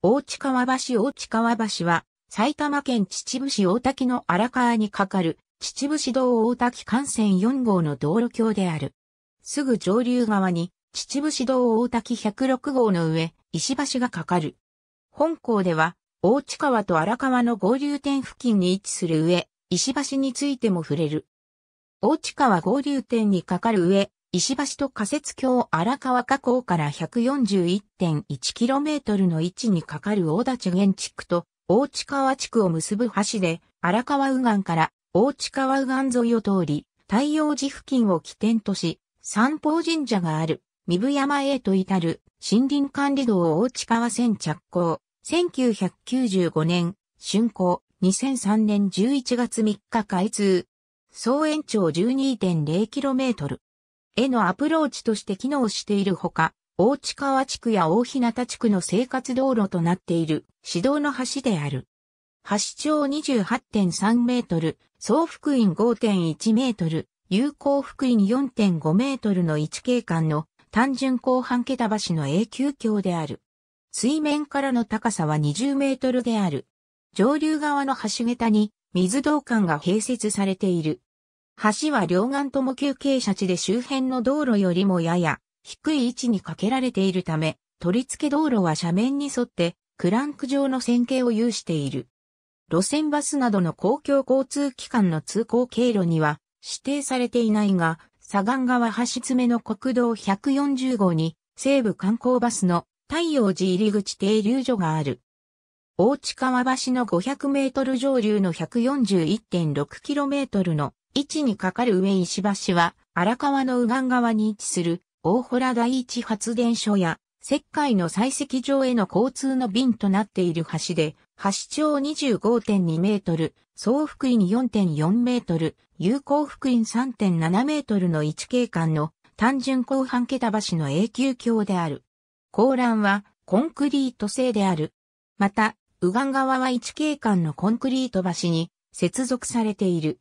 大地川橋大地川橋は、埼玉県秩父市大滝の荒川に架かる、秩父市道大滝幹線4号の道路橋である。すぐ上流側に、秩父市道大滝106号の上、石橋が架かる。本校では、大地川と荒川の合流点付近に位置する上、石橋についても触れる。大地川合流点に架かる上、石橋と仮設橋荒川河口から 141.1km の位置にかかる大立原地区と大地川地区を結ぶ橋で荒川右岸から大地川右岸沿いを通り太陽寺付近を起点とし三宝神社がある三部山へと至る森林管理道大地川線着工1995年竣工2003年11月3日開通総延長 12.0km へのアプローチとして機能しているほか、大地川地区や大日向地区の生活道路となっている市道の橋である。橋長28.3メートル、総福院5.1メートル、有効福院4.5メートルの1景観の単純後半桁橋の永久橋である。水面からの高さは20メートルである。上流側の橋桁に水道管が併設されている。橋は両岸とも急傾斜地で周辺の道路よりもやや低い位置に架けられているため、取り付け道路は斜面に沿ってクランク状の線形を有している。路線バスなどの公共交通機関の通行経路には指定されていないが、左岸側橋詰の国道140号に西部観光バスの太陽寺入口停留所がある。大地川橋の500メートル上流の1 4 1 6トルの位置にかかる上石橋は、荒川の右岸側に位置する大洞第一発電所や、石灰の採石場への交通の便となっている橋で、橋長25.2メートル、総福院4.4メートル、有効福院3.7メートルの位置景観の単純後半桁橋の永久橋である。高欄はコンクリート製である。また、右岸側は位置景観のコンクリート橋に接続されている。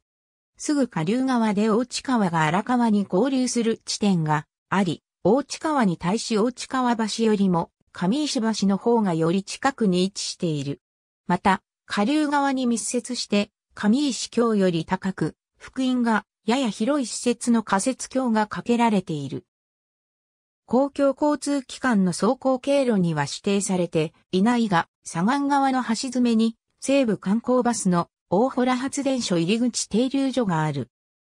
すぐ下流側で大地川が荒川に合流する地点があり、大地川に対し大地川橋よりも上石橋の方がより近くに位置している。また、下流側に密接して上石橋より高く、福音がやや広い施設の仮設橋が架けられている。公共交通機関の走行経路には指定されていないが、左岸側の橋爪に西部観光バスの大洞発電所入口停留所がある。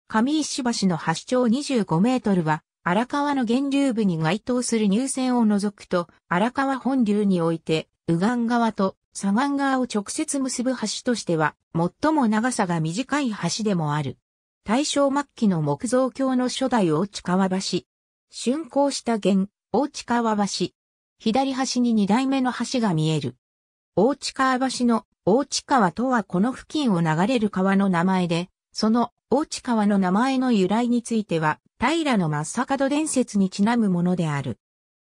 上石橋の橋長25メートルは、荒川の源流部に該当する入線を除くと、荒川本流において、右岸側と左岸側を直接結ぶ橋としては、最も長さが短い橋でもある。大正末期の木造橋の初代大地川橋。竣工した源、大地川橋。左端に二代目の橋が見える。大地川橋の大地川とはこの付近を流れる川の名前で、その大地川の名前の由来については、平の逆門伝説にちなむものである。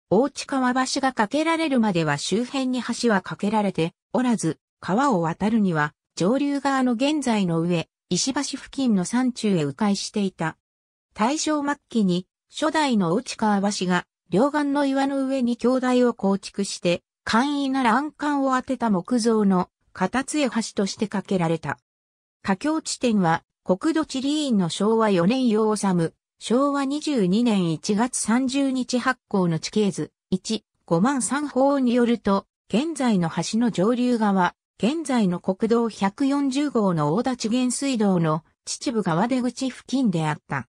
大地川橋が架けられるまでは周辺に橋は架けられておらず、川を渡るには上流側の現在の上、石橋付近の山中へ迂回していた。大正末期に初代の大地川橋が両岸の岩の上に橋台を構築して、簡易な欄干を当てた木造の片津江橋として架けられた。架橋地点は、国土地理院の昭和4年用治、昭和22年1月30日発行の地形図、1、5万3法によると、現在の橋の上流側、現在の国道140号の大立原水道の秩父川出口付近であった。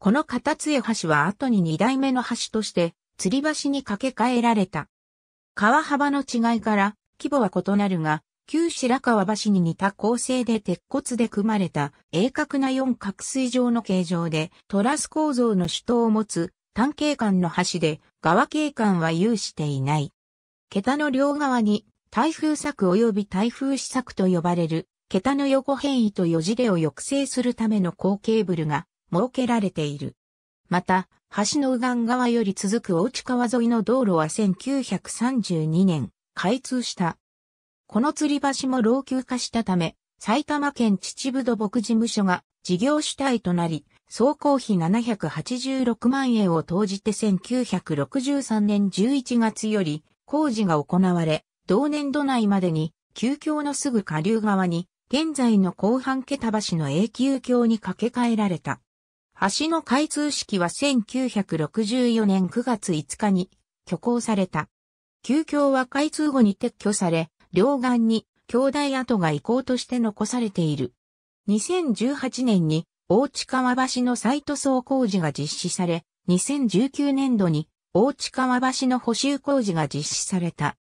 この片津江橋は後に2代目の橋として、吊り橋に架け替えられた。川幅の違いから、規模は異なるが、旧白川橋に似た構成で鉄骨で組まれた鋭角な四角錐状の形状でトラス構造の主塔を持つ単景館の橋で側景観は有していない。桁の両側に台風柵及び台風施柵と呼ばれる桁の横変異とよじれを抑制するための後ケーブルが設けられている。また、橋の右岸側より続く大内川沿いの道路は1932年開通した。この吊り橋も老朽化したため、埼玉県秩父土木事務所が事業主体となり、総工費786万円を投じて1963年11月より工事が行われ、同年度内までに、旧橋のすぐ下流側に、現在の後半桁橋の永久橋に架け替えられた。橋の開通式は1964年9月5日に、挙行された。旧橋は開通後に撤去され、両岸に兄弟跡が遺構として残されている。2018年に大地川橋の再塗装工事が実施され、2019年度に大地川橋の補修工事が実施された。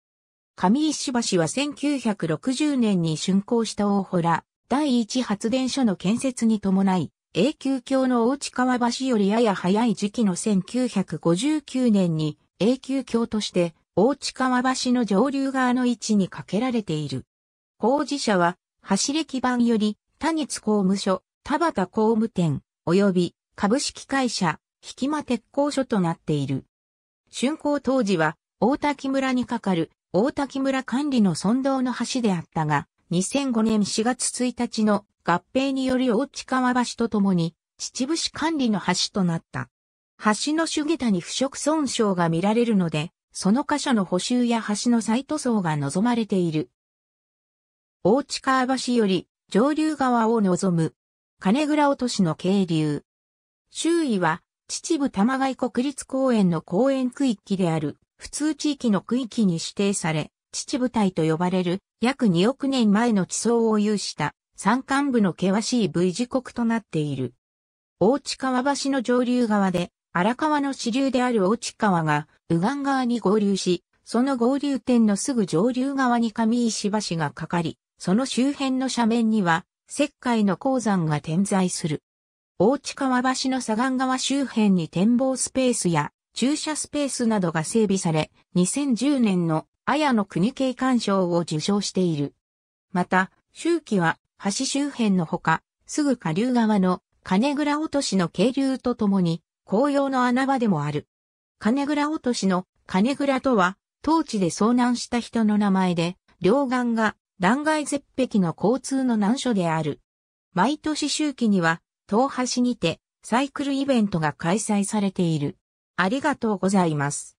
上石橋は1960年に竣工した大洞第一発電所の建設に伴い、永久橋の大地川橋よりやや早い時期の1959年に永久橋として大地川橋の上流側の位置に架けられている。工事者は、橋歴盤より、田月工務所、田畑工務店、及び株式会社、引間鉄工所となっている。竣工当時は、大滝村にかかる、大滝村管理の村道の橋であったが、2005年4月1日の合併により大地川橋とともに、秩父市管理の橋となった。橋の主下に腐食損傷が見られるので、その箇所の補修や橋の再塗装が望まれている。大地川橋より上流側を望む、金倉落としの渓流。周囲は、秩父玉外国立公園の公園区域である、普通地域の区域に指定され、秩父隊と呼ばれる約2億年前の地層を有した山間部の険しい V 字国となっている。大地川橋の上流側で荒川の支流である大地川が、右岸側に合流し、その合流点のすぐ上流側に上石橋がかかり、その周辺の斜面には、石灰の鉱山が点在する。大地川橋の左岸側周辺に展望スペースや駐車スペースなどが整備され、2010年の綾野国景観賞を受賞している。また、周期は橋周辺のほか、すぐ下流側の金倉落としの渓流とともに、紅葉の穴場でもある。金倉落としの金倉とは、当地で遭難した人の名前で、両岸が断崖絶壁の交通の難所である。毎年周期には、東橋にてサイクルイベントが開催されている。ありがとうございます。